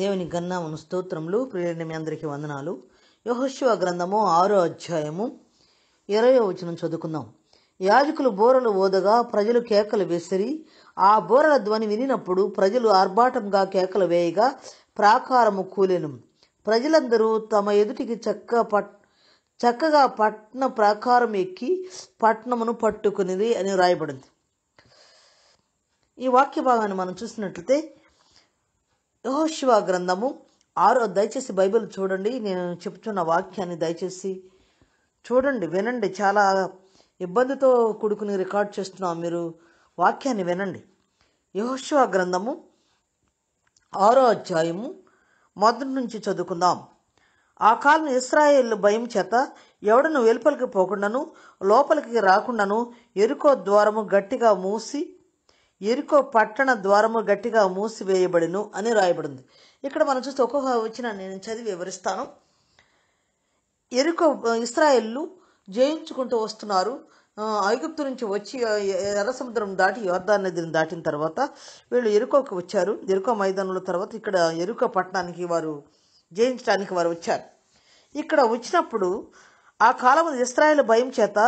దేవుని గన్నామును స్తోత్రములు ప్రియుడిని మీ అందరికీ వందనాలు యహోశివ గ్రంథము ఆరో అధ్యాయము ఇరవై వచనం చదువుకుందాం యాజకులు బోరలు ఓదగా ప్రజలు కేకలు వేసిరి ఆ బోరల ధ్వని వినినప్పుడు ప్రజలు ఆర్భాటంగా కేకలు వేయగా ప్రాకారము కూలెను ప్రజలందరూ తమ ఎదుటికి చక్క పట్ చక్కగా పట్న ప్రాకారం ఎక్కి పట్నమును పట్టుకునిది అని రాయబడింది ఈ వాక్య భాగాన్ని మనం చూసినట్లయితే యహోశివ గ్రంథము ఆరో దయచేసి బైబిల్ చూడండి నేను చెప్తున్న వాక్యాన్ని దయచేసి చూడండి వినండి చాలా ఇబ్బందితో కూడుకుని రికార్డ్ చేస్తున్నాం మీరు వాక్యాన్ని వినండి యహోశివ గ్రంథము ఆరో అధ్యాయము మొదటి నుంచి చదువుకుందాం ఆ కాలం ఇస్రాయేల్ భయం చేత ఎవడను వెలుపలికి పోకుండాను లోపలికి రాకుండాను ఎరుకో ద్వారము గట్టిగా మూసి ఎరుకో పట్టణ ద్వారము గట్టిగా మూసివేయబడును అని రాయబడింది ఇక్కడ మనం చూస్తే ఒక్కొక్క వచ్చిన నేను చదివి వివరిస్తాను ఎరుకో ఇస్రాయెళ్ళు జయించుకుంటూ వస్తున్నారు ఐగుప్తు నుంచి వచ్చి ఎర్ర సముద్రం దాటి యోర్ధా నదిని దాటిన తర్వాత వీళ్ళు ఎరుకోకి వచ్చారు ఎరుకో మైదానంలో తర్వాత ఇక్కడ ఎరుకో పట్టణానికి వారు జయించడానికి వారు వచ్చారు ఇక్కడ వచ్చినప్పుడు ఆ కాలం ఇస్రాయల్ భయం చేత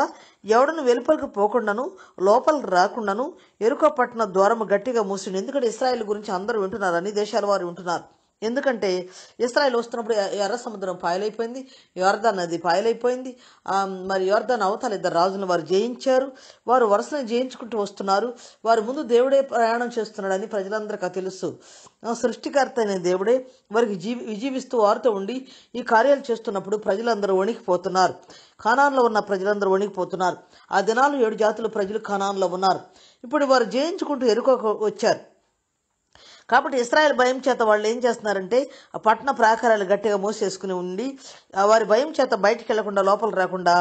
ఎవడను వెలుపలికి పోకుండాను లోపల రాకుండాను ఎరుకపట్న ద్వారము గట్టిగా మూసిండు ఎందుకంటే ఇస్రాయల్ గురించి అందరూ వింటున్నారు అన్ని దేశాల వారు వింటున్నారు ఎందుకంటే ఇస్రాయల్ వస్తున్నప్పుడు ఎర్ర సముద్రం పాయలైపోయింది యోర్ధా నది పాయలైపోయింది మరి యోర్ధా అవతల ఇద్దరు రాజులను వారు జయించారు వారు వరుసను జయించుకుంటూ వస్తున్నారు వారి ముందు దేవుడే ప్రయాణం చేస్తున్నాడని ప్రజలందరికీ తెలుసు సృష్టికర్త అయిన దేవుడే వారికి జీవి విజీవిస్తూ వారితో ఉండి ఈ కార్యాలు చేస్తున్నప్పుడు ప్రజలందరూ వణికిపోతున్నారు ఖానాన్లో ఉన్న ప్రజలందరూ వణికిపోతున్నారు ఆ దినాలు ఏడు జాతుల ప్రజలు ఖానాన్లో ఉన్నారు ఇప్పుడు వారు జయించుకుంటూ ఎరుక వచ్చారు కాబట్టి ఇస్రాయల్ భయం చేత వాళ్ళు ఏం చేస్తున్నారంటే ఆ పట్టణ ప్రాకారాలు గట్టిగా మూసేసుకుని ఉండి వారి భయం చేత బయటికి వెళ్లకుండా లోపల రాకుండా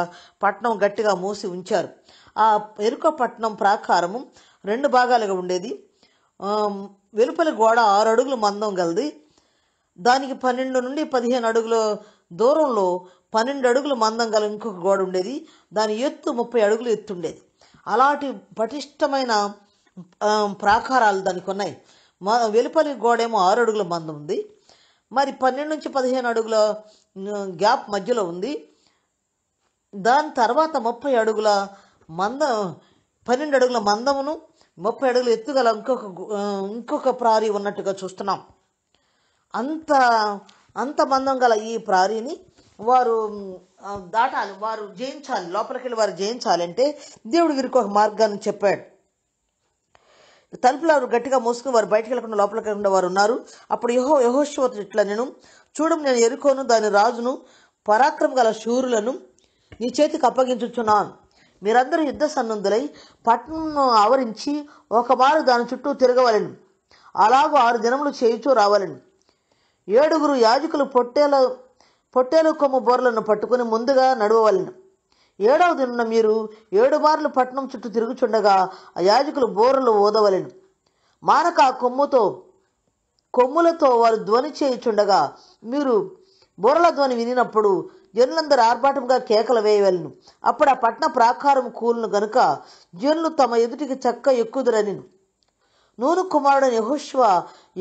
పట్టణం గట్టిగా మూసి ఉంచారు ఆ ఎరుక పట్టణం ప్రాకారము రెండు భాగాలుగా ఉండేది వెలుపల గోడ ఆరు అడుగులు మందం గలది దానికి పన్నెండు నుండి పదిహేను అడుగుల దూరంలో పన్నెండు అడుగుల మందం గల ఇంకొక గోడ ఉండేది దాని ఎత్తు ముప్పై అడుగులు ఎత్తు ఉండేది అలాంటి పటిష్టమైన ప్రాకారాలు దానికి ఉన్నాయి మన వెలుపలి గోడేమో ఆరు అడుగుల మందం ఉంది మరి పన్నెండు నుంచి పదిహేను అడుగుల గ్యాప్ మధ్యలో ఉంది దాని తర్వాత ముప్పై అడుగుల మంద పన్నెండు అడుగుల మందమును ముప్పై అడుగులు ఎత్తుగల ఇంకొక ఇంకొక ప్రారీ ఉన్నట్టుగా చూస్తున్నాం అంత అంత మందం గల ఈ ప్రారీని వారు దాటాలి వారు జయించాలి లోపలికి వెళ్ళి వారు జయించాలంటే దేవుడు వీరికి ఒక మార్గాన్ని చెప్పాడు తలుపులు వారు గట్టిగా మూసుకుని వారు బయటకు వెళ్లకుండా లోపలికి కాకుండా వారు ఉన్నారు అప్పుడు యహో యహోశ్వత్ ఇట్లా నేను చూడం నేను ఎరుకోను దాని రాజును పరాక్రమ గల శూరులను నీ చేతికి అప్పగించుచున్నాను మీరందరూ యుద్ధ సన్నందులై పట్టణం ఆవరించి ఒక మారు దాని చుట్టూ తిరగవలను అలాగూ ఆరు దినములు చేయుచూ రావాలని ఏడుగురు యాజకులు పొట్టేల పొట్టేలు కొమ్ము బోర్లను పట్టుకుని ముందుగా నడవలను ఏడవ దిన మీరు ఏడు మార్లు పట్నం చుట్టూ తిరుగుచుండగా ఆ యాజకులు బోర్లు ఓదవలెను మానక ఆ కొమ్ముతో కొమ్ములతో వారు ధ్వని చేయుచుండగా మీరు బోర్ల ధ్వని వినినప్పుడు జనులందరూ ఆర్భాటంగా కేకలు వేయవలను అప్పుడు ఆ పట్న ప్రాకారం కూలును గనుక జనులు తమ ఎదుటికి చక్క ఎక్కుదురని నూను కుమారుడు యహుష్వ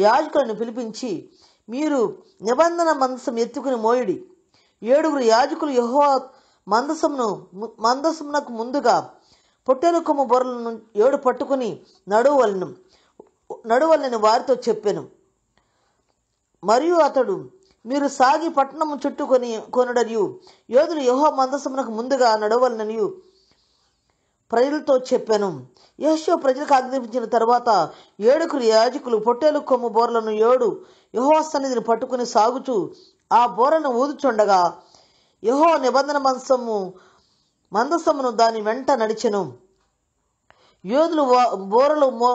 యాజకులను పిలిపించి మీరు నిబంధన మనసం ఎత్తుకుని మోయుడి ఏడుగురు యాజకులు యహో మందసమును మందసమునకు ముందుగా పొట్టెలు కొమ్ము బొర్రలను ఏడు పట్టుకుని నడువలను నడువలని వారితో చెప్పాను మరియు అతడు మీరు సాగి పట్టణము చుట్టుకొని కొనుడనియు యోధులు యహో మందసమునకు ముందుగా నడవలననియు ప్రజలతో చెప్పాను యహో ప్రజలకు ఆజ్ఞాపించిన తర్వాత ఏడుగురు యాజకులు పొట్టేలు కొమ్ము బోర్లను ఏడు యహో సన్నిధిని పట్టుకుని సాగుచూ ఆ బోరను ఊదుచుండగా యహో నిబంధన మందసము మందసమును దాని వెంట నడిచెను యోధులు బోరలు మో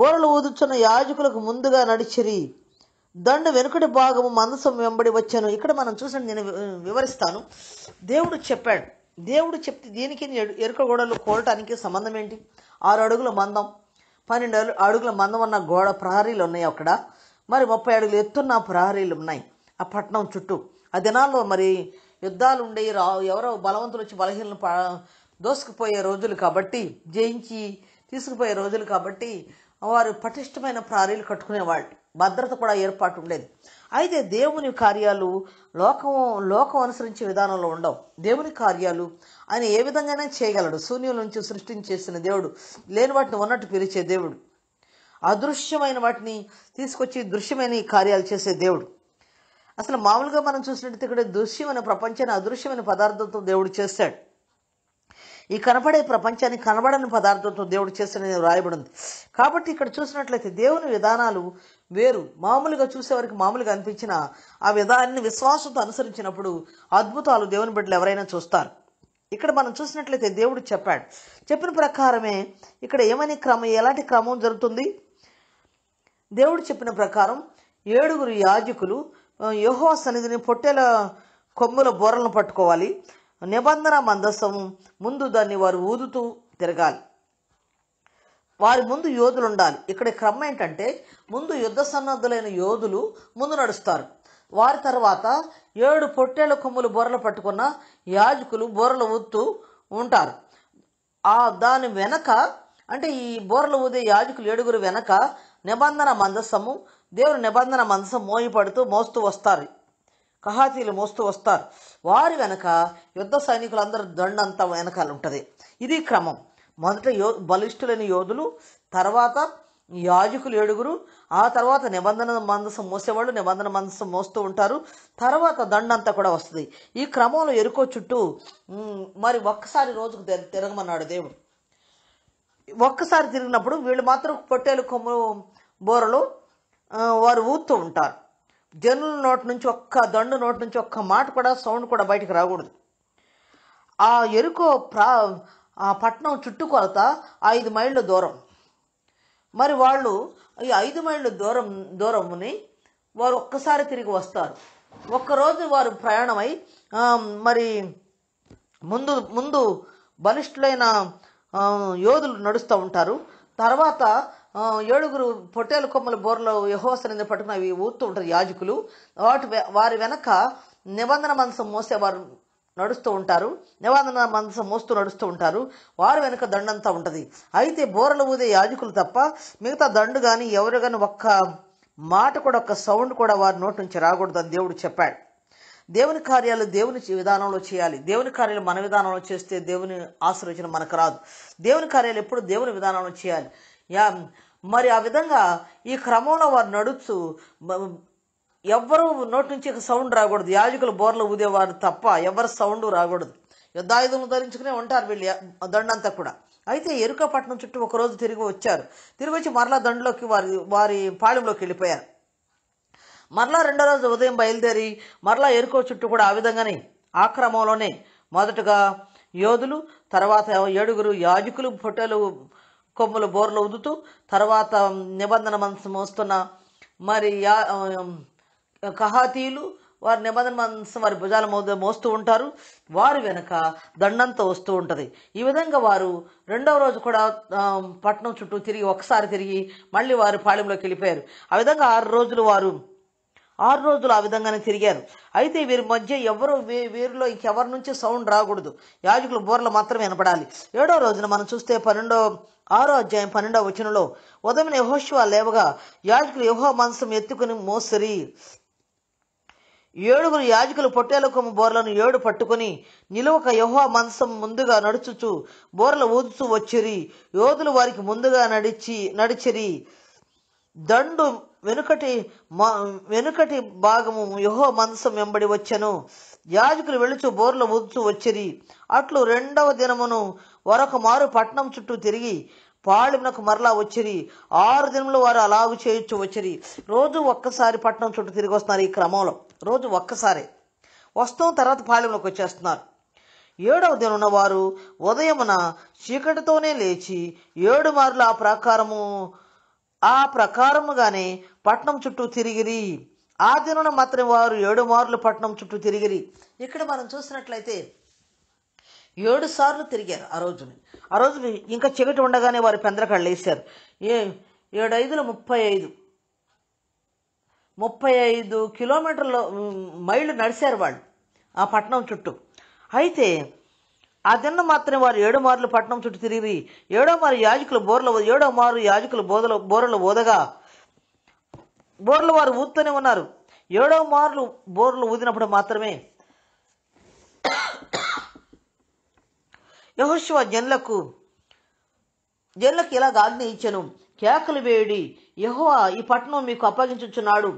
బోరలు ఊదుచున్న యాజకులకు ముందుగా నడిచిరి దండు వెనుకటి భాగము మందసం వెంబడి వచ్చాను ఇక్కడ మనం చూసండి నేను వివరిస్తాను దేవుడు చెప్పాడు దేవుడు చెప్తే దీనికి ఎరుక గోడలు కోరటానికి సంబంధం ఏంటి ఆరు అడుగుల మందం పన్నెండు అడుగుల మందం ఉన్న గోడ ప్రహరీలు ఉన్నాయి అక్కడ మరి ముప్పై అడుగులు ఎత్తున్న ప్రహరీలు ఉన్నాయి ఆ పట్టణం చుట్టూ ఆ దినాల్లో మరి యుద్ధాలు ఉండేవి రా ఎవరో బలవంతులు వచ్చి బలహీనలు దోసుకుపోయే రోజులు కాబట్టి జయించి తీసుకుపోయే రోజులు కాబట్టి వారు పటిష్టమైన ప్రారీలు కట్టుకునేవాళ్ళు భద్రత కూడా ఏర్పాటు ఉండేది అయితే దేవుని కార్యాలు లోకం లోకం అనుసరించే విధానంలో ఉండవు దేవుని కార్యాలు ఆయన ఏ విధంగానే చేయగలడు శూన్యుల నుంచి సృష్టించేసిన దేవుడు లేని వాటిని ఉన్నట్టు పిలిచే దేవుడు అదృశ్యమైన వాటిని తీసుకొచ్చి దృశ్యమైన కార్యాలు చేసే దేవుడు అసలు మామూలుగా మనం చూసినట్టు ఇక్కడ దృశ్యమైన ప్రపంచాన్ని అదృశ్యమైన పదార్థంతో దేవుడు చేస్తాడు ఈ కనబడే ప్రపంచాన్ని కనబడని పదార్థంతో దేవుడు చేస్తాడని రాయబడింది కాబట్టి ఇక్కడ చూసినట్లయితే దేవుని విధానాలు వేరు మామూలుగా చూసేవారికి మామూలుగా అనిపించిన ఆ విధానాన్ని విశ్వాసంతో అనుసరించినప్పుడు అద్భుతాలు దేవుని బిడ్డలు ఎవరైనా చూస్తారు ఇక్కడ మనం చూసినట్లయితే దేవుడు చెప్పాడు చెప్పిన ప్రకారమే ఇక్కడ ఏమని క్రమం ఎలాంటి క్రమం జరుగుతుంది దేవుడు చెప్పిన ప్రకారం ఏడుగురు యాజకులు యహో సన్నిధిని పొట్టెల కొమ్ముల బోరలను పట్టుకోవాలి నిబంధన మందస్సము ముందు దాన్ని వారు ఊదుతూ తిరగాలి వారి ముందు యోధులు ఉండాలి ఇక్కడ క్రమం ఏంటంటే ముందు యుద్ధ సన్నద్ధులైన యోధులు ముందు నడుస్తారు వారి తర్వాత ఏడు పొట్టేళ్ల కొమ్ములు బొర్రలు పట్టుకున్న యాజకులు బొర్రలు ఊదుతూ ఉంటారు ఆ దాని వెనక అంటే ఈ బోర్లు ఊదే యాజకులు ఏడుగురు వెనక నిబంధన మందస్సము దేవుని నిబంధన మనసు మోయిపడుతూ మోస్తూ వస్తారు కహాతీలు మోస్తూ వస్తారు వారి వెనక యుద్ధ సైనికులందరూ దండంతా వెనకాల ఉంటుంది ఇది క్రమం మొదట యో బలిష్ఠులైన యోధులు తర్వాత యాజకులు ఏడుగురు ఆ తర్వాత నిబంధన మందసం మోసేవాళ్ళు నిబంధన మందసం మోస్తూ ఉంటారు తర్వాత దండంతా కూడా వస్తుంది ఈ క్రమంలో ఎరుకో చుట్టూ మరి ఒక్కసారి రోజుకు తిరగమన్నాడు దేవుడు ఒక్కసారి తిరిగినప్పుడు వీళ్ళు మాత్రం పొట్టేలు కొమ్ము బోరలు వారు ఊతూ ఉంటారు జనుల నోటి నుంచి ఒక్క దండు నోటి నుంచి ఒక్క మాట కూడా సౌండ్ కూడా బయటకు రాకూడదు ఆ ఎరుకో ప్రా ఆ పట్టణం చుట్టుకొలత ఐదు మైళ్ళ దూరం మరి వాళ్ళు ఈ ఐదు మైళ్ళ దూరం దూరముని వారు ఒక్కసారి తిరిగి వస్తారు ఒక్కరోజు వారు ప్రయాణమై మరి ముందు ముందు బలిష్ఠులైన యోధులు నడుస్తూ ఉంటారు తర్వాత ఏడుగురు పొట్టేలు కొమ్మల బోర్లో యహోసనింద పట్టుకుని అవి ఊరుతూ ఉంటారు యాజకులు వాటి వారి వెనక నిబంధన మనసం మోసేవారు నడుస్తూ ఉంటారు నిబంధన మనసం మోస్తూ నడుస్తూ ఉంటారు వారి వెనుక దండంతా ఉంటుంది అయితే బోరలు ఊదే యాజకులు తప్ప మిగతా దండు కానీ ఎవరు కానీ ఒక్క మాట కూడా ఒక్క సౌండ్ కూడా వారి నోటి నుంచి రాకూడదని దేవుడు చెప్పాడు దేవుని కార్యాలు దేవుని విధానంలో చేయాలి దేవుని కార్యాలు మన విధానంలో చేస్తే దేవుని ఆశీర్వచనం మనకు రాదు దేవుని కార్యాలు ఎప్పుడు దేవుని విధానంలో చేయాలి యా మరి ఆ విధంగా ఈ క్రమంలో వారు నడుచు ఎవ్వరూ నోటి నుంచి సౌండ్ రాకూడదు యాజకులు బోర్లు ఊదేవారు తప్ప ఎవరు సౌండ్ రాకూడదు యుద్ధాయుధములు ధరించుకునే ఉంటారు వీళ్ళు దండంతా కూడా అయితే ఎరుకపట్నం చుట్టూ ఒకరోజు తిరిగి వచ్చారు తిరిగి వచ్చి మరలా దండలోకి వారి వారి పాళెంలోకి వెళ్ళిపోయారు మరలా రెండో రోజు ఉదయం బయలుదేరి మరలా ఎరుకో చుట్టూ కూడా ఆ విధంగానే ఆ క్రమంలోనే మొదటగా యోధులు తర్వాత ఏడుగురు యాజకులు ఫోటోలు కొమ్ములు బోర్లు ఉదుతూ తర్వాత నిబంధన మనసు మోస్తున్న మరి యా కహాతీయులు వారి నిబంధన మనసు వారి భుజాల మోస్తూ ఉంటారు వారు వెనక దండంతో వస్తూ ఉంటుంది ఈ విధంగా వారు రెండవ రోజు కూడా పట్టణం చుట్టూ తిరిగి ఒకసారి తిరిగి మళ్ళీ వారు పాళ్యంలోకి వెళ్ళిపోయారు ఆ విధంగా ఆరు రోజులు వారు ఆరు రోజులు ఆ విధంగానే తిరిగారు అయితే వీరి మధ్య ఎవరు వీరిలో ఇంకెవరి నుంచి సౌండ్ రాకూడదు యాజకులు బోర్లు మాత్రమే వినపడాలి ఏడో రోజున మనం చూస్తే పన్నెండో ఆరో అధ్యాయం పన్నెండవ వచనంలో ఉదయం యహోశివ లేవగా యాజకులు యహో మనసు ఎత్తుకుని మోసరి ఏడుగురు యాజకులు పొట్టేల కొమ్మ బోర్లను ఏడు పట్టుకుని నిలువక యహో మనసం ముందుగా నడుచుచు బోర్ల ఊదుచు వచ్చిరి యోధులు వారికి ముందుగా నడిచి నడిచిరి దండు వెనుకటి వెనుకటి భాగము యహో మంసం వెంబడి వచ్చెను యాజకులు వెళుచు బోర్లు ఊదుచు వచ్చిరి అట్లు రెండవ దినమును వరొక మారు పట్నం చుట్టూ తిరిగి పాళిమునకు మరలా వచ్చిరి ఆరు దినములు వారు అలాగు చేయొచ్చు వచ్చిరి రోజు ఒక్కసారి పట్నం చుట్టూ తిరిగి వస్తున్నారు ఈ క్రమంలో రోజు ఒక్కసారి వస్తాం తర్వాత పాళిమునకు వచ్చేస్తున్నారు ఏడవ దినమున వారు ఉదయమున చీకటితోనే లేచి ఏడు మార్లు ఆ ప్రాకారము ఆ ప్రకారముగానే పట్నం చుట్టూ తిరిగిరి ఆ దినం మాత్రం వారు ఏడు మార్లు పట్నం చుట్టూ తిరిగిరి ఇక్కడ మనం చూసినట్లయితే ఏడు సార్లు తిరిగారు ఆ రోజుని ఆ రోజు ఇంకా చీకటి ఉండగానే వారి పెందరకాళ్ళు వేశారు ఏ ఏడు ముప్పై ఐదు ముప్పై ఐదు కిలోమీటర్లు మైళ్ళు నడిచారు వాళ్ళు ఆ పట్టణం చుట్టూ అయితే ఆ తిన్న మాత్రమే వారు ఏడో మార్లు పట్టణం చుట్టూ తిరిగి ఏడో మారు యాజకులు బోర్ల ఏడో మారు యాజకులు బోధల బోర్లు ఓదగా బోర్లు వారు ఊతూనే ఉన్నారు ఏడో మార్లు బోర్లు ఊదినప్పుడు మాత్రమే యహోశివ జన్లకు జన్లకు ఇలా ఆజ్ఞ ఇచ్చాను కేకలు వేయుడి యహో ఈ పట్టణం మీకు అప్పగించుచున్నాడు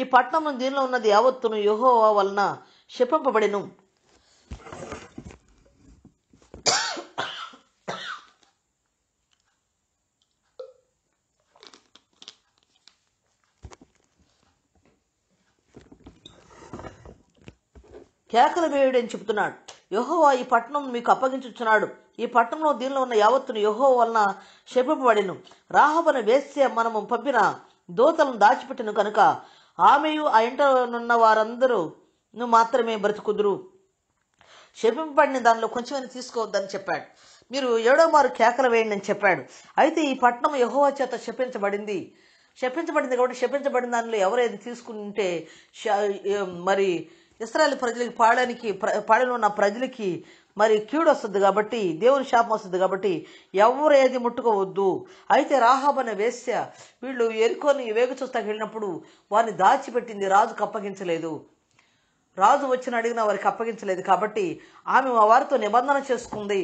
ఈ పట్టణం దీనిలో ఉన్నది యావత్తును యహోవా వలన శపింపబడిను కేకలు వేయుడని చెబుతున్నాడు యహోవా ఈ పట్టణం మీకు అప్పగించుచున్నాడు ఈ పట్టణంలో దీనిలో ఉన్న యావత్తును యహో వలన శపింపబడిను రాహబను వేస్తే మనము పంపిన దూతలను దాచిపెట్టిను కనుక ఆమెయు ఆ ఇంటనున్న వారందరూ మాత్రమే బ్రతుకుదురు శపింపబడిన దానిలో కొంచెమైన తీసుకోవద్దని చెప్పాడు మీరు ఏడో మారు కేకలు వేయండి అని చెప్పాడు అయితే ఈ పట్టణం యహోవా చేత శపించబడింది శపించబడింది కాబట్టి శపించబడిన దానిలో ఎవరైతే తీసుకుంటే మరి ఇస్రాయల్ ప్రజలకి పాడడానికి పాడనున్న ప్రజలకి మరి కీడు వస్తుంది కాబట్టి దేవుని శాపం వస్తుంది కాబట్టి ఎవరు ఏది ముట్టుకోవద్దు అయితే రాహాబ్ అనే వేశ్య వీళ్ళు ఎరుకొని వేగు చూస్తాకి వెళ్ళినప్పుడు వారిని దాచిపెట్టింది రాజుకు అప్పగించలేదు రాజు వచ్చిన అడిగిన వారికి అప్పగించలేదు కాబట్టి ఆమె వారితో నిబంధన చేసుకుంది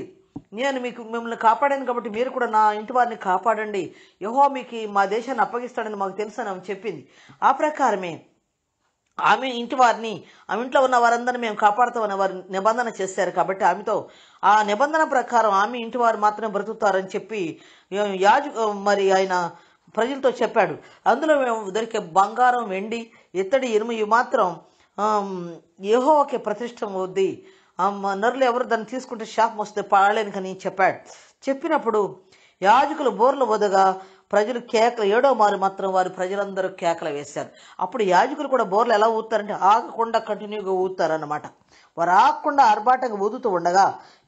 నేను మీకు మిమ్మల్ని కాపాడాను కాబట్టి మీరు కూడా నా ఇంటి వారిని కాపాడండి యహో మీకు మా దేశాన్ని అప్పగిస్తాడని మాకు తెలుసు అని చెప్పింది ఆ ప్రకారమే ఆమె ఇంటి వారిని ఆమె ఇంట్లో ఉన్న వారందరినీ మేము కాపాడుతామని వారు నిబంధన చేశారు కాబట్టి ఆమెతో ఆ నిబంధన ప్రకారం ఆమె ఇంటి వారు మాత్రమే బ్రతుకుతారని చెప్పి యాజు మరి ఆయన ప్రజలతో చెప్పాడు అందులో మేము దొరికే బంగారం వెండి ఇత్తడి ఇనుము ఇవి మాత్రం ఏహో ఒకే ప్రతిష్టం వద్ది నరులు ఎవరు దాన్ని తీసుకుంటే షాప్ వస్తే పాడలేను కానీ చెప్పాడు చెప్పినప్పుడు యాజకులు బోర్లు వదగా ప్రజలు కేకలు ఏడో మారు మాత్రం వారు ప్రజలందరూ కేకలు వేశారు అప్పుడు యాజకులు కూడా బోర్లు ఎలా ఊతారంటే ఆగకుండా కంటిన్యూగా ఊతారన్నమాట వారు ఆగకుండా ఆర్భాటంగా ఊదుతూ ఉండగా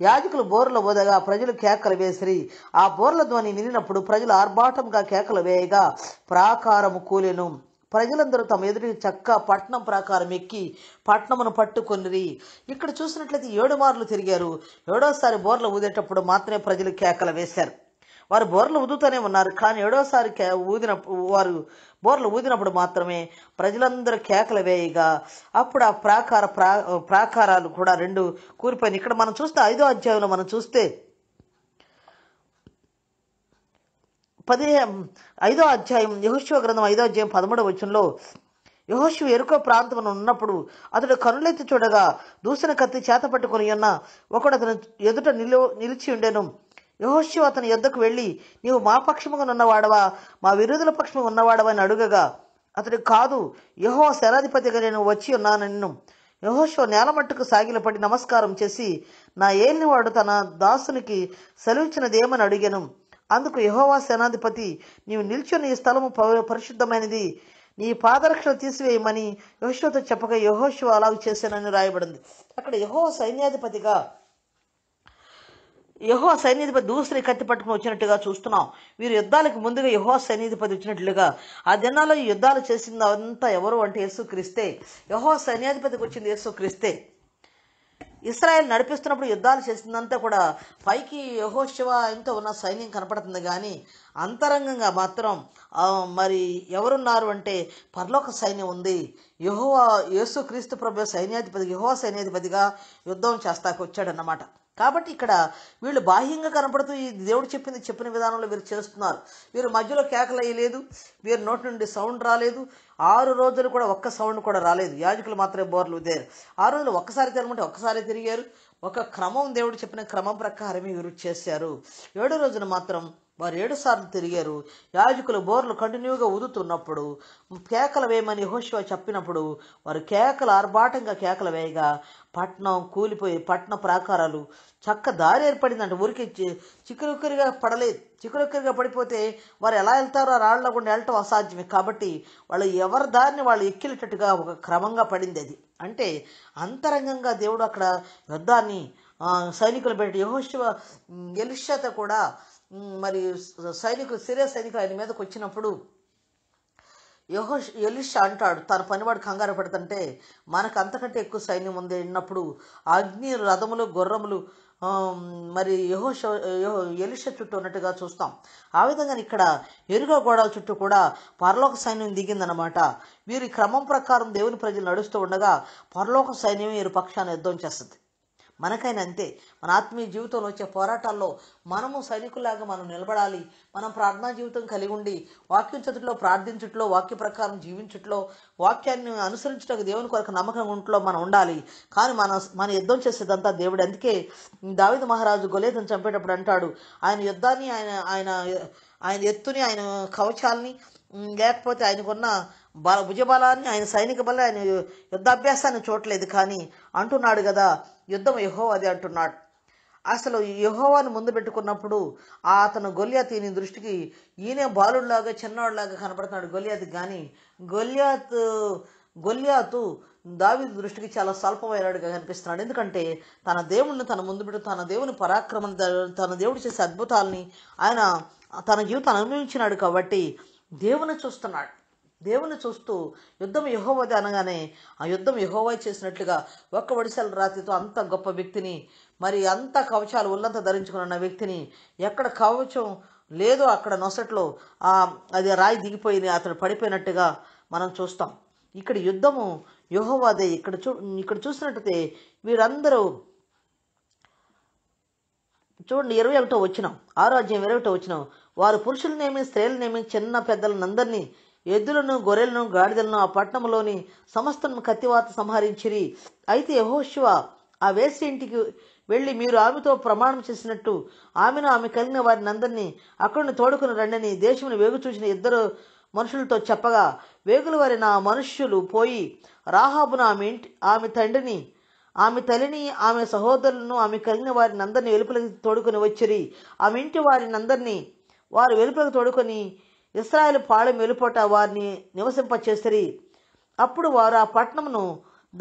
యాజకులు బోర్లు ఊదగా ప్రజలు కేకలు వేసిరి ఆ బోర్ల ధ్వని నిలినప్పుడు ప్రజలు ఆర్భాటంగా కేకలు వేయగా ప్రాకారము కూలెను ప్రజలందరూ తమ ఎదుటి చక్క పట్నం ప్రాకారం ఎక్కి పట్నమును పట్టుకొనిరి ఇక్కడ చూసినట్లయితే ఏడు మార్లు తిరిగారు ఏడోసారి బోర్లు ఊదేటప్పుడు మాత్రమే ప్రజలు కేకలు వేశారు వారు బోర్లు ఊదుతూనే ఉన్నారు కానీ ఏడోసారి కే ఊదిన వారు బోర్లు ఊదినప్పుడు మాత్రమే ప్రజలందరూ కేకలు వేయగా అప్పుడు ఆ ప్రాకార ప్రా ప్రాకారాలు కూడా రెండు కూలిపోయినాయి ఇక్కడ మనం చూస్తే ఐదో అధ్యాయంలో మనం చూస్తే పదిహే ఐదో అధ్యాయం యహోశివ గ్రంథం ఐదో అధ్యాయం పదమూడవ వచనంలో యహోశివ ఎరుకో ప్రాంతం ఉన్నప్పుడు అతడు కనులెత్తి చూడగా దూసిన కత్తి చేత పట్టుకుని ఉన్న ఒకడు అతను ఎదుట నిలు నిలిచి ఉండేను యహోషు అతని యుద్ధకు వెళ్ళి నీవు మా పక్షముగా ఉన్నవాడవా మా విరోధుల పక్షము ఉన్నవాడవా అని అడుగగా అతడు కాదు యహో శరాధిపతిగా నేను వచ్చి ఉన్నాను నిన్ను యహోషో నేలమట్టుకు సాగిలపడి నమస్కారం చేసి నా ఏలినవాడు తన దాసునికి సెలవిచ్చినదేమని అడిగాను అందుకు యహోవా సేనాధిపతి నీవు నిల్చొని ఈ స్థలము పరిశుద్ధమైనది నీ పాదరక్షలు తీసివేయమని యహోశివతో చెప్పగా యహోశివ అలాగ చేశానని రాయబడింది అక్కడ యహో సైన్యాధిపతిగా యహో సైన్యాధిపతి దూసరి కత్తి పట్టుకుని వచ్చినట్టుగా చూస్తున్నాం వీరు యుద్ధాలకు ముందుగా యహో సైన్యాధిపతి వచ్చినట్లుగా ఆ దినాల్లో యుద్ధాలు చేసింది అంతా ఎవరు అంటే యేసు క్రిస్తే యహో సైన్యాధిపతికి వచ్చింది యేసు క్రిస్తే ఇస్రాయల్ నడిపిస్తున్నప్పుడు యుద్ధాలు చేసిందంతా కూడా పైకి యహో శివ ఎంతో ఉన్న సైన్యం కనపడుతుంది కానీ అంతరంగంగా మాత్రం మరి ఎవరున్నారు అంటే పర్లోక సైన్యం ఉంది యహో యేసు క్రీస్తు ప్రభు సైన్యాధిపతి యహో సైన్యాధిపతిగా యుద్ధం చేస్తాకు వచ్చాడన్నమాట కాబట్టి ఇక్కడ వీళ్ళు బాహ్యంగా కనపడుతూ ఈ దేవుడు చెప్పింది చెప్పిన విధానంలో వీరు చేస్తున్నారు వీరు మధ్యలో కేకలు అయ్యలేదు వీరు నోటి నుండి సౌండ్ రాలేదు ఆరు రోజులు కూడా ఒక్క సౌండ్ కూడా రాలేదు యాజకులు మాత్రమే బోర్లు ఉదేరు ఆరు రోజులు ఒక్కసారి తిరగమంటే ఒక్కసారి తిరిగారు ఒక క్రమం దేవుడు చెప్పిన క్రమం ప్రకారమే వీరు చేశారు ఏడు రోజున మాత్రం వారు ఏడు సార్లు తిరిగారు యాజకులు బోర్లు కంటిన్యూగా ఊదుతున్నప్పుడు కేకలు వేయమని హోషివా చెప్పినప్పుడు వారు కేకలు ఆర్భాటంగా కేకలు వేయగా పట్నం కూలిపోయి పట్న ప్రాకారాలు చక్క దారి ఏర్పడిందంట ఊరికి చిక్కురుక్కరిగా పడలేదు చిక్కురుక్కరిగా పడిపోతే వారు ఎలా వెళ్తారో ఆ రాళ్ళ గుండా వెళ్ళటం అసాధ్యమే కాబట్టి వాళ్ళు ఎవరి దారిని వాళ్ళు ఎక్కిలేటట్టుగా ఒక క్రమంగా పడింది అది అంటే అంతరంగంగా దేవుడు అక్కడ యుద్ధాన్ని సైనికులు పెట్టి యహోశివ ఎలిషత కూడా మరి సైనికులు సిరే సైనికులు ఆయన మీదకి వచ్చినప్పుడు యహో ఎలిష అంటాడు తన పనివాడు కంగారు పడుతుంటే మనకు అంతకంటే ఎక్కువ సైన్యం ఉంది అన్నప్పుడు అగ్ని రథములు గుర్రములు మరి యహో ఎలిష చుట్టూ ఉన్నట్టుగా చూస్తాం ఆ విధంగా ఇక్కడ ఎరుగ గోడల చుట్టూ కూడా పరలోక సైన్యం దిగిందనమాట వీరి క్రమం ప్రకారం దేవుని ప్రజలు నడుస్తూ ఉండగా పరలోక సైన్యం వీరి పక్షాన్ని యుద్ధం చేస్తుంది మనకైనా అంతే మన ఆత్మీయ జీవితంలో వచ్చే పోరాటాల్లో మనము సైనికులాగా మనం నిలబడాలి మనం ప్రార్థనా జీవితం కలిగి ఉండి వాక్యం చదువులో ప్రార్థించుట్లో వాక్య ప్రకారం జీవించుట్లో వాక్యాన్ని అనుసరించడానికి దేవుని కొరకు నమ్మకం ఉంట్లో మనం ఉండాలి కానీ మన మన యుద్ధం చేసేదంతా దేవుడు అందుకే దావిద మహారాజు గొలేదని చంపేటప్పుడు అంటాడు ఆయన యుద్ధాన్ని ఆయన ఆయన ఆయన ఎత్తుని ఆయన కవచాల్ని లేకపోతే ఆయనకున్న బల భుజబలాన్ని ఆయన సైనిక బలాన్ని ఆయన యుద్ధాభ్యాసాన్ని చూడలేదు కానీ అంటున్నాడు కదా యుద్ధం యహోవది అంటున్నాడు అసలు యహోవాని ముందు పెట్టుకున్నప్పుడు ఆ అతను గొల్యాత్ ఈయన దృష్టికి ఈయనే బాలుడిలాగా చిన్నవాడిలాగా కనపడుతున్నాడు గొల్యాత్ కానీ గొల్యాత్ గొల్యాతు దావి దృష్టికి చాలా స్వల్పమైనడుగా కనిపిస్తున్నాడు ఎందుకంటే తన దేవుణ్ణి తన ముందు పెట్టు తన దేవుని పరాక్రమం తన దేవుడు చేసే అద్భుతాలని ఆయన తన జీవితం అనుభవించినాడు కాబట్టి దేవుని చూస్తున్నాడు దేవుని చూస్తూ యుద్ధం యహోవది అనగానే ఆ యుద్ధం యహోవ చేసినట్లుగా ఒక్క ఒడిసెల రాతితో అంత గొప్ప వ్యక్తిని మరి అంత కవచాలు ఉల్లంత ధరించుకున్న వ్యక్తిని ఎక్కడ కవచం లేదో అక్కడ నొసట్లో ఆ అది రాయి దిగిపోయి అతడు పడిపోయినట్టుగా మనం చూస్తాం ఇక్కడ యుద్ధము యహోవాదే ఇక్కడ చూ ఇక్కడ చూసినట్టయితే వీరందరూ చూడండి ఇరవై ఒకటో వచ్చినాం ఆరోగ్యం ఇరవై ఒకటో వచ్చినాం వారు పురుషులనేమి స్త్రీలనేమి చిన్న అందరినీ ఎద్దులను గొర్రెలను గాడిదలను ఆ పట్టణంలోని సమస్తను కత్తివాత సంహరించిరి అయితే యహోశివ ఆ వేసి ఇంటికి వెళ్ళి మీరు ఆమెతో ప్రమాణం చేసినట్టు ఆమెను ఆమె కలిగిన వారిని అందరినీ అక్కడిని తోడుకుని రండని దేశమును వేగు చూసిన ఇద్దరు మనుషులతో చెప్పగా వేగుల వారిన మనుష్యులు పోయి రాహాబును ఆమె ఇంటి ఆమె తండ్రిని ఆమె తల్లిని ఆమె సహోదరులను ఆమె కలిగిన వారిని అందరినీ వెలుపలకి తోడుకొని వచ్చిరి ఆమె ఇంటి వారిని అందరినీ వారు వెలుపలకి తోడుకొని ఇస్రాయేల్ పాళెం వెలుపోట వారిని నివసింపచేసిరి అప్పుడు వారు ఆ పట్టణమును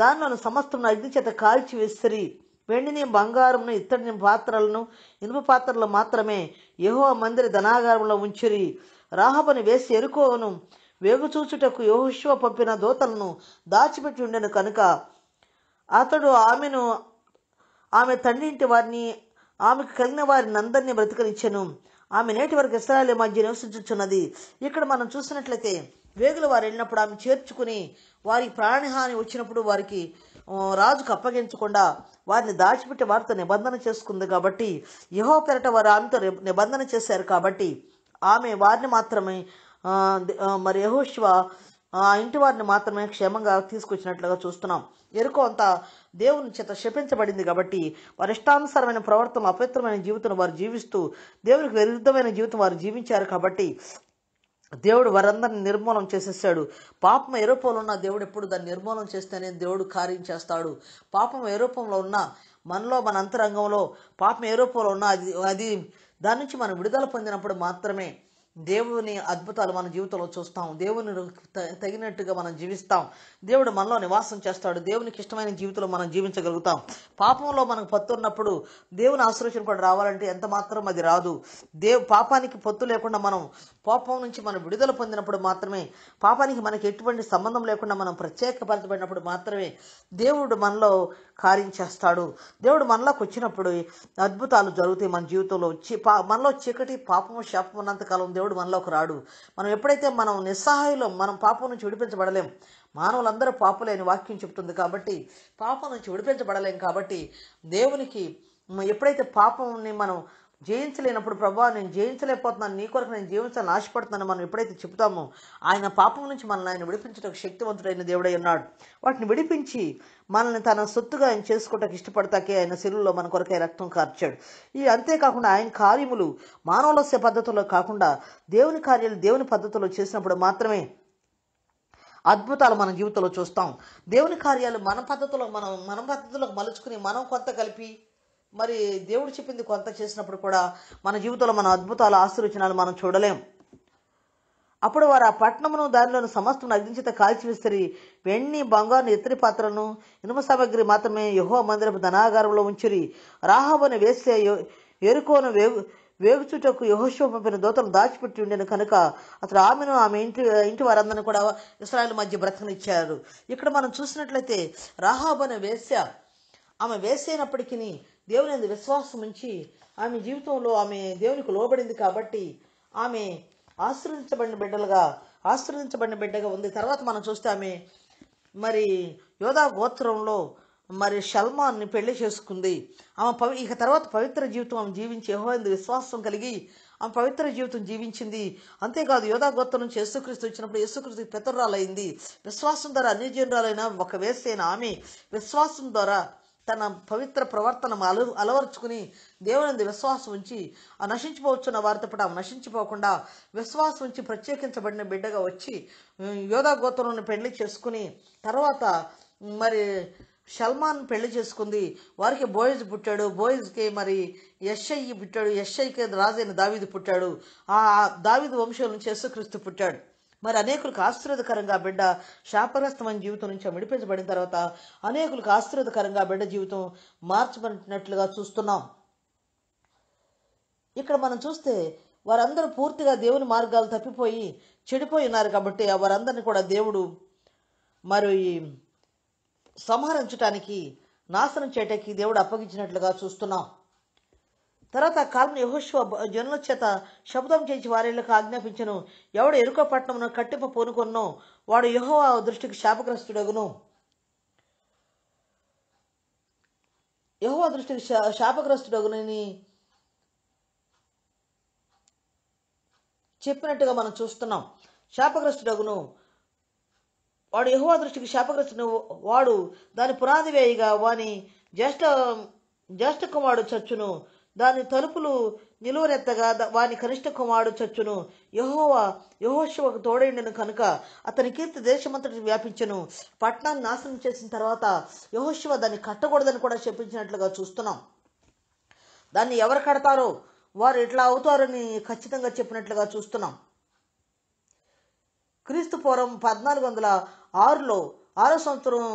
దానిలోని సమస్తమును అగ్ని చేత కాల్చి వేసిరి వెండిని బంగారంను ఇత్తడిని పాత్రలను ఇనుప పాత్రలు మాత్రమే యహో మందిర ధనాగారంలో ఉంచిరి రాహబను వేసి ఎరుకోను వేగుచూచుటకు యోహుష్వ పంపిన దోతలను దాచిపెట్టి ఉండెను కనుక అతడు ఆమెను ఆమె తండ్రింటి వారిని ఆమెకు కలిగిన వారిని అందరినీ బ్రతికరించెను ఆమె నేటి వరకు ఇస్రాయల్ మధ్య నివసించుచున్నది ఇక్కడ మనం చూసినట్లయితే వేగులు వారు వెళ్ళినప్పుడు ఆమె చేర్చుకుని వారికి ప్రాణహాని వచ్చినప్పుడు వారికి రాజుకు అప్పగించకుండా వారిని దాచిపెట్టి వారితో నిబంధన చేసుకుంది కాబట్టి యహో పెరట వారు ఆమెతో నిబంధన చేశారు కాబట్టి ఆమె వారిని మాత్రమే మరి యహోశివ ఆ ఇంటి వారిని మాత్రమే క్షేమంగా తీసుకొచ్చినట్లుగా చూస్తున్నాం ఎరుకో అంతా దేవుని చేత శపించబడింది కాబట్టి వారి ఇష్టానుసారమైన ప్రవర్తన అపవిత్రమైన జీవితం వారు జీవిస్తూ దేవునికి విరుద్ధమైన జీవితం వారు జీవించారు కాబట్టి దేవుడు వారందరిని నిర్మూలన చేసేసాడు పాపం ఏ ఉన్న దేవుడు ఎప్పుడు దాన్ని నిర్మూలన చేస్తేనే దేవుడు కార్యం చేస్తాడు పాపం ఏ రూపంలో మనలో మన అంతరంగంలో పాపం ఏ రూపంలో అది అది దాని నుంచి మనం విడుదల పొందినప్పుడు మాత్రమే దేవుని అద్భుతాలు మన జీవితంలో చూస్తాం దేవుని తగినట్టుగా మనం జీవిస్తాం దేవుడు మనలో నివాసం చేస్తాడు దేవునికి ఇష్టమైన జీవితంలో మనం జీవించగలుగుతాం పాపంలో మనకు పత్తు ఉన్నప్పుడు దేవుని ఆశ్రయించడం కూడా రావాలంటే ఎంత మాత్రం అది రాదు దేవు పాపానికి పొత్తు లేకుండా మనం పాపం నుంచి మనం విడుదల పొందినప్పుడు మాత్రమే పాపానికి మనకి ఎటువంటి సంబంధం లేకుండా మనం ప్రత్యేకపరచబడినప్పుడు మాత్రమే దేవుడు మనలో కార్యం చేస్తాడు దేవుడు మనలోకి వచ్చినప్పుడు అద్భుతాలు జరుగుతాయి మన జీవితంలో మనలో చీకటి పాపము శాపం ఉన్నంతకాలం దేవుడు మనలోకి రాడు మనం ఎప్పుడైతే మనం నిస్సహాయంలో మనం పాపం నుంచి విడిపించబడలేం మానవులందరూ పాపలేని వాక్యం చెబుతుంది కాబట్టి పాపం నుంచి విడిపించబడలేం కాబట్టి దేవునికి ఎప్పుడైతే పాపంని మనం జయించలేనప్పుడు ప్రభా నేను జయించలేకపోతున్నాను నీ కొరకు నేను జీవించాలని ఆశపడుతున్నాను మనం ఎప్పుడైతే చెప్తామో ఆయన పాపం నుంచి మనల్ని ఆయన విడిపించడానికి శక్తివంతుడైన దేవుడై ఉన్నాడు వాటిని విడిపించి మనల్ని తన సొత్తుగా ఆయన చేసుకోవటానికి ఇష్టపడతాకే ఆయన శిలువులో మన కొరకే రక్తం కార్చాడు ఈ అంతేకాకుండా ఆయన కార్యములు మానవలస్య పద్ధతుల్లో కాకుండా దేవుని కార్యాలు దేవుని పద్ధతిలో చేసినప్పుడు మాత్రమే అద్భుతాలు మన జీవితంలో చూస్తాం దేవుని కార్యాలు మన పద్ధతిలో మనం మన పద్ధతిలో మలుచుకుని మనం కొంత కలిపి మరి దేవుడు చెప్పింది కొంత చేసినప్పుడు కూడా మన జీవితంలో మన అద్భుతాల ఆశీర్వచనాలు మనం చూడలేం అప్పుడు వారు ఆ పట్టణమును దానిలోని సమస్తను అగ్నిచేత కాల్చివేసిరి వెండి బంగారు ఇతరి పాత్రను ఇనుమ సామగ్రి మాత్రమే యహో మందిరపు ధనాగారంలో ఉంచిరి రాహబను వేస్తే ఎరుకోను వేగు వేగుచుటకు యహోశివ పంపిన దోతలు దాచిపెట్టి ఉండేను కనుక అతను ఆమెను ఆమె ఇంటి ఇంటి వారందరినీ కూడా ఇస్రాయల్ మధ్య బ్రతకనిచ్చారు ఇక్కడ మనం చూసినట్లయితే రాహాబ్ అనే వేశ్య ఆమె వేసేనప్పటికీ దేవుని అందు విశ్వాసం ఉంచి ఆమె జీవితంలో ఆమె దేవునికి లోబడింది కాబట్టి ఆమె ఆశ్రదించబడిన బిడ్డలుగా ఆశ్రదించబడిన బిడ్డగా ఉంది తర్వాత మనం చూస్తే ఆమె మరి యోధా గోత్రంలో మరి షల్మాన్ని పెళ్లి చేసుకుంది ఆమె పవి ఇక తర్వాత పవిత్ర జీవితం ఆమె జీవించి యహోంది విశ్వాసం కలిగి ఆమె పవిత్ర జీవితం జీవించింది అంతేకాదు యోధా గోత్రం నుంచి యేసుక్రీస్తు వచ్చినప్పుడు యేసుక్రీస్తు పితరాలైంది విశ్వాసం ద్వారా అన్ని జీవనాలైన ఒక వేసైన ఆమె విశ్వాసం ద్వారా తన పవిత్ర ప్రవర్తన అల అలవరుచుకుని దేవునిది విశ్వాసం ఉంచి ఆ నశించిపోవచ్చున్న వారితో పాటు ఆమె నశించిపోకుండా విశ్వాసం ఉంచి ప్రత్యేకించబడిన బిడ్డగా వచ్చి యోధా గోత్రంను పెళ్లి చేసుకుని తర్వాత మరి షల్మాన్ పెళ్లి చేసుకుంది వారికి బోయిజ్ పుట్టాడు బోయిజ్కి మరి ఎస్ఐ పుట్టాడు ఎస్ఐకి రాజైన దావిది పుట్టాడు ఆ దావిది వంశం నుంచి యేసుక్రీస్తు పుట్టాడు మరి అనేకులకు ఆశీర్వదకరంగా బిడ్డ శాపగ్రస్తమైన జీవితం నుంచి విడిపించబడిన తర్వాత అనేకులకు ఆశీర్వదకరంగా బిడ్డ జీవితం మార్చబడినట్లుగా చూస్తున్నాం ఇక్కడ మనం చూస్తే వారందరూ పూర్తిగా దేవుని మార్గాలు తప్పిపోయి చెడిపోయి ఉన్నారు కాబట్టి వారందరిని కూడా దేవుడు మరి సంహరించటానికి నాశనం చేయటానికి దేవుడు అప్పగించినట్లుగా చూస్తున్నాం తర్వాత కాలం యహోశ్వ జనుల చేత శబ్దం చేసి వారిళ్ళకు ఆజ్ఞాపించను ఎవడు ఎరుక పట్టణమును కట్టిప పూనుకొన్నో వాడు యహో దృష్టికి శాపగ్రస్తుడగును యహో దృష్టికి శాపగ్రస్తుడగునని చెప్పినట్టుగా మనం చూస్తున్నాం శాపగ్రస్తుడగును వాడు యహో దృష్టికి శాపగ్రస్తుడు వాడు దాని పునాది వేయగా వాని జ్యేష్ఠ జ్యేష్ఠ కుమారుడు చచ్చును దాని తలుపులు నిలువరెత్తగా వాని కనిష్ట కుమారుడు చచ్చును యహోవా యహోశివకు తోడైండను కనుక అతని కీర్తి దేశమంతటి వ్యాపించను పట్టణాన్ని నాశనం చేసిన తర్వాత యహోశివ దాన్ని కట్టకూడదని కూడా చెప్పించినట్లుగా చూస్తున్నాం దాన్ని ఎవరు కడతారో వారు ఇట్లా అవుతారని ఖచ్చితంగా చెప్పినట్లుగా చూస్తున్నాం క్రీస్తు పూర్వం పద్నాలుగు వందల ఆరులో ఆరో సంవత్సరం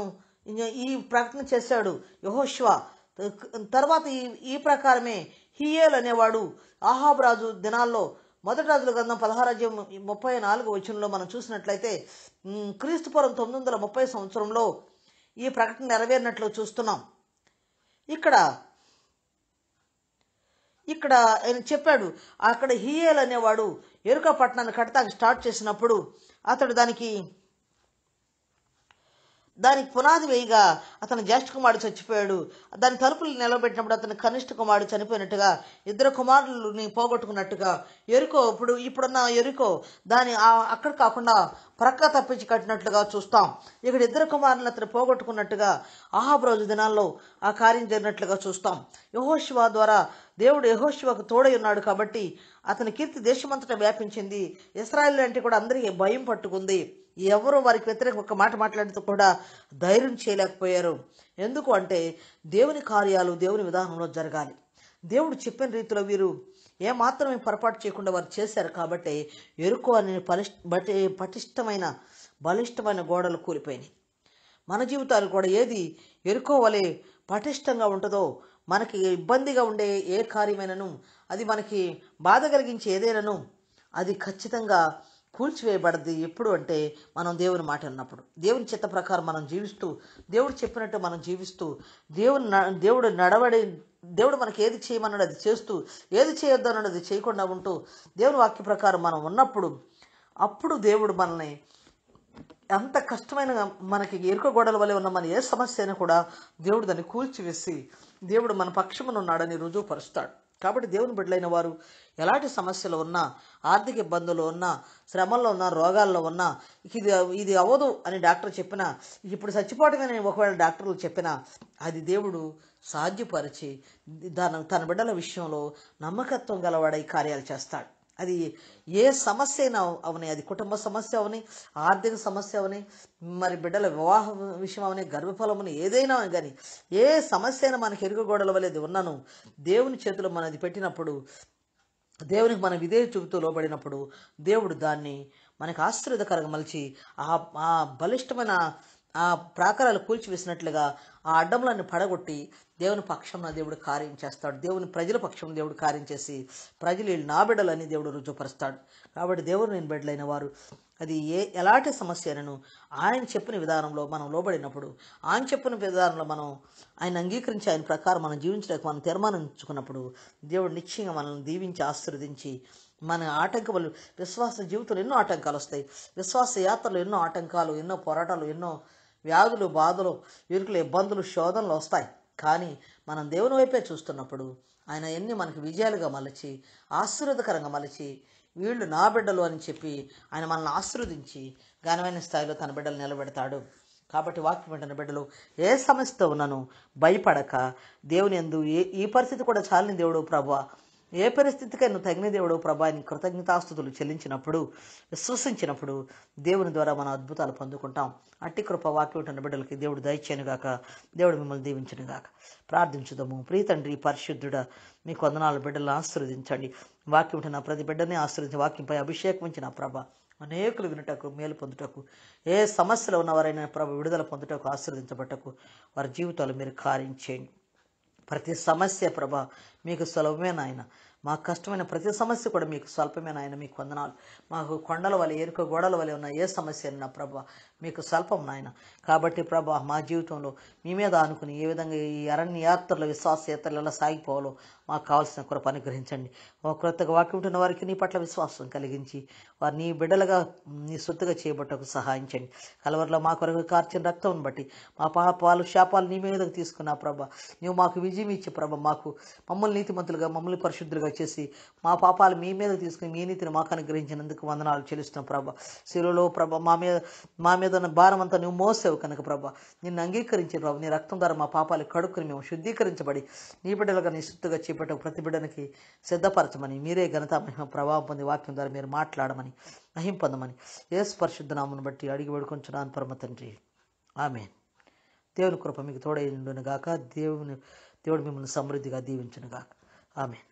ఈ ప్రకటన చేశాడు యహోశివ తర్వాత ఈ ఈ ప్రకారమే హియేల్ అనేవాడు ఆహాబ్ రాజు దినాల్లో మొదటి రాజుల గ్రంథం పదహారాజ్యం ముప్పై నాలుగు వచనంలో మనం చూసినట్లయితే క్రీస్తుపురం తొమ్మిది వందల ముప్పై సంవత్సరంలో ఈ ప్రకటన నెరవేరినట్లు చూస్తున్నాం ఇక్కడ ఇక్కడ ఆయన చెప్పాడు అక్కడ హియేల్ అనేవాడు ఎరుక పట్టణాన్ని కట్టడానికి స్టార్ట్ చేసినప్పుడు అతడు దానికి దానికి పునాది వేయగా అతను జ్యేష్ఠ కుమారుడు చచ్చిపోయాడు దాని తలుపులు నిలబెట్టినప్పుడు అతని కనిష్ఠ కుమారుడు చనిపోయినట్టుగా ఇద్దరు కుమారులని పోగొట్టుకున్నట్టుగా ఎరుకో ఇప్పుడు ఇప్పుడున్న ఎరుకో దాని అక్కడ కాకుండా ప్రక్క తప్పించి కట్టినట్లుగా చూస్తాం ఇక్కడ ఇద్దరు కుమారులను అతను పోగొట్టుకున్నట్టుగా ఆహాబ్రోజు దినాల్లో ఆ కార్యం జరిగినట్లుగా చూస్తాం యహోశివ ద్వారా దేవుడు యహోశివకు తోడై ఉన్నాడు కాబట్టి అతని కీర్తి దేశమంతటా వ్యాపించింది ఇస్రాయల్ అంటే కూడా అందరికీ భయం పట్టుకుంది ఎవరు వారికి వ్యతిరేక ఒక మాట మాట్లాడితే కూడా ధైర్యం చేయలేకపోయారు ఎందుకు అంటే దేవుని కార్యాలు దేవుని విధానంలో జరగాలి దేవుడు చెప్పిన రీతిలో వీరు ఏమాత్రమే పొరపాటు చేయకుండా వారు చేశారు కాబట్టి ఎరుకు అనే పటిష్టమైన బలిష్టమైన గోడలు కూలిపోయినాయి మన జీవితాలు కూడా ఏది ఎరుకోవలే పటిష్టంగా ఉంటుందో మనకి ఇబ్బందిగా ఉండే ఏ కార్యమైనను అది మనకి బాధ కలిగించే ఏదైనాను అది ఖచ్చితంగా కూల్చివేయబడింది ఎప్పుడు అంటే మనం దేవుని మాట అన్నప్పుడు దేవుని చిత్త ప్రకారం మనం జీవిస్తూ దేవుడు చెప్పినట్టు మనం జీవిస్తూ దేవుని దేవుడు నడవడి దేవుడు మనకి ఏది చేయమన్నాడు అది చేస్తూ ఏది చేయొద్దు అన్నది చేయకుండా ఉంటూ దేవుని వాక్య ప్రకారం మనం ఉన్నప్పుడు అప్పుడు దేవుడు మనల్ని ఎంత కష్టమైన మనకి ఎరుక గోడల వల్ల ఉన్న మన ఏ సమస్య అయినా కూడా దేవుడు దాన్ని కూల్చివేసి దేవుడు మన పక్షమునున్నాడని రుజువుపరుస్తాడు కాబట్టి దేవుని బిడ్డలైన వారు ఎలాంటి సమస్యలు ఉన్నా ఆర్థిక ఇబ్బందులు ఉన్నా శ్రమల్లో ఉన్నా రోగాల్లో ఉన్నా ఇది ఇది అవ్వదు అని డాక్టర్ చెప్పినా ఇప్పుడు చచ్చిపోవటమే ఒకవేళ డాక్టర్లు చెప్పినా అది దేవుడు సాధ్యపరిచి దాని తన బిడ్డల విషయంలో నమ్మకత్వం గలవాడై కార్యాలు చేస్తాడు అది ఏ సమస్య అయినా అవని అది కుటుంబ సమస్య అవని ఆర్థిక సమస్య అవని మరి బిడ్డల వివాహ విషయం అవని గర్భఫలమని ఏదైనా కానీ ఏ సమస్య అయినా మనకి ఎరుగగోడల వలెది ఉన్నాను దేవుని చేతిలో మనది పెట్టినప్పుడు దేవునికి మనం ఇదే చూపుతూ లోబడినప్పుడు దేవుడు దాన్ని మనకు ఆశ్చర్యకరంగా మలిచి ఆ బలిష్టమైన ఆ ప్రాకారాలు కూల్చివేసినట్లుగా ఆ అడ్డములన్నీ పడగొట్టి దేవుని పక్షంన దేవుడు కార్యం చేస్తాడు దేవుని ప్రజల పక్షం దేవుడు కార్యం చేసి ప్రజలు వీళ్ళు నా బిడ్డలని దేవుడు రుజువుపరుస్తాడు కాబట్టి దేవుడు నేను బిడ్డలైన వారు అది ఏ ఎలాంటి సమస్యలను ఆయన చెప్పిన విధానంలో మనం లోబడినప్పుడు ఆయన చెప్పిన విధానంలో మనం ఆయన అంగీకరించి ఆయన ప్రకారం మనం జీవించడానికి మనం తీర్మానించుకున్నప్పుడు దేవుడు నిశ్చయంగా మనల్ని దీవించి ఆశీర్వదించి మన ఆటంకములు విశ్వాస జీవితంలో ఎన్నో ఆటంకాలు వస్తాయి విశ్వాస యాత్రలు ఎన్నో ఆటంకాలు ఎన్నో పోరాటాలు ఎన్నో వ్యాధులు బాధలు ఇరుకులు ఇబ్బందులు శోధనలు వస్తాయి కానీ మనం దేవుని వైపే చూస్తున్నప్పుడు ఆయన ఎన్ని మనకి విజయాలుగా మలచి ఆశీర్వదకరంగా మలచి వీళ్ళు నా బిడ్డలు అని చెప్పి ఆయన మనల్ని ఆశీర్వదించి ఘనమైన స్థాయిలో తన బిడ్డలు నిలబెడతాడు కాబట్టి వాక్యం వెంటనే బిడ్డలు ఏ సమస్యతో ఉన్నాను భయపడక దేవుని ఎందు ఏ ఈ పరిస్థితి కూడా చాలని దేవుడు ప్రభు ఏ పరిస్థితికై నువ్వు తగిన దేవుడు ప్రభా నీ కృతజ్ఞతాస్థుతులు చెల్లించినప్పుడు విశ్వసించినప్పుడు దేవుని ద్వారా మనం అద్భుతాలు పొందుకుంటాం అట్టి కృప వాక్యం బిడ్డలకి దేవుడు గాక దేవుడు మిమ్మల్ని దీవించను గాక ప్రార్థించుదాము ప్రీతండ్రి పరిశుద్ధుడ మీ కొందనాలు బిడ్డలను ఆశీర్వదించండి వాక్యం ఉంటున్న ప్రతి బిడ్డని ఆశీర్వదించి వాక్యంపై అభిషేకం ఇచ్చిన ప్రభ అనేకులు వినుటకు మేలు పొందుటకు ఏ సమస్యలో ఉన్నవారైనా ప్రభ విడుదల పొందుటకు ఆశీర్వదించబట్టకు వారి జీవితాలు మీరు కార్యం ప్రతి సమస్య ప్రభా మీకు సులభమే నాయన మాకు కష్టమైన ప్రతి సమస్య కూడా మీకు స్వల్పమే నాయన మీకు వందనాలు మాకు కొండల వల్ల ఏరుక గోడల వల్ల ఉన్న ఏ సమస్య అయినా ప్రభా మీకు స్వల్పం నాయన కాబట్టి ప్రభా మా జీవితంలో మీ మీద ఆనుకుని ఏ విధంగా ఈ అరణ్యాత్రల విశ్వాసయాత్రలలో సాగిపోవాలో మాకు కావాల్సిన కృప అనుగ్రహించండి ఓ కృతగా వాకి ఉంటున్న వారికి నీ పట్ల విశ్వాసం కలిగించి వారు నీ బిడ్డలుగా నీ సొత్తుగా చేయబట్టకు సహాయించండి కలవరిలో మా కొరకు కార్చిన రక్తం బట్టి మా పాపాలు శాపాలు నీ మీదకు తీసుకున్నా ప్రభా నువ్వు మాకు విజయం ఇచ్చే ప్రభ మాకు మమ్మల్ని నీతిమంతులుగా మమ్మల్ని పరిశుద్ధులుగా చేసి మా పాపాలు మీ మీద తీసుకుని మీ నీతిని మాకు అనుగ్రహించినందుకు వందనాలు చెల్లిస్తున్నాం ప్రభా శిలో ప్రభ మా మీద మా మీద మీదన్న భారం అంతా నువ్వు మోసావు కనుక ప్రభా నిన్ను అంగీకరించిన ప్రభు నీ రక్తం ద్వారా మా పాపాలు కడుక్కుని మేము శుద్ధీకరించబడి నీ బిడ్డలుగా నిశ్చిత్తుగా చేపట్టు ప్రతి బిడ్డనికి సిద్ధపరచమని మీరే ఘనత మహిమ ప్రభావం పొంది వాక్యం ద్వారా మీరు మాట్లాడమని మహిం పొందమని ఏ స్పర్శుద్ధ నామను బట్టి అడిగి వేడుకొంచున్నాను పరమ తండ్రి ఆమె దేవుని కృప మీకు తోడైండునుగాక దేవుని దేవుడు మిమ్మల్ని సమృద్ధిగా దీవించునుగాక ఆమె